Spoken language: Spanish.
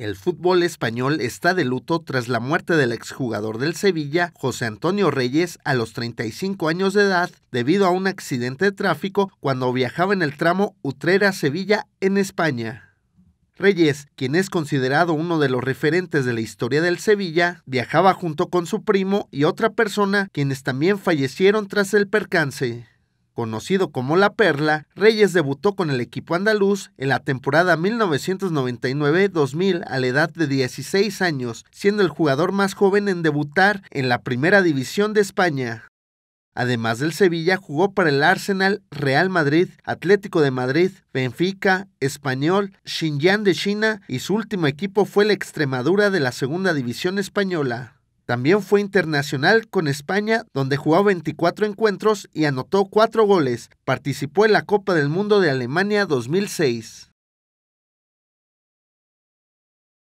El fútbol español está de luto tras la muerte del exjugador del Sevilla, José Antonio Reyes, a los 35 años de edad, debido a un accidente de tráfico cuando viajaba en el tramo Utrera-Sevilla en España. Reyes, quien es considerado uno de los referentes de la historia del Sevilla, viajaba junto con su primo y otra persona, quienes también fallecieron tras el percance. Conocido como La Perla, Reyes debutó con el equipo andaluz en la temporada 1999-2000 a la edad de 16 años, siendo el jugador más joven en debutar en la primera división de España. Además del Sevilla, jugó para el Arsenal, Real Madrid, Atlético de Madrid, Benfica, Español, Xinjiang de China y su último equipo fue la Extremadura de la Segunda División Española. También fue internacional con España, donde jugó 24 encuentros y anotó 4 goles. Participó en la Copa del Mundo de Alemania 2006.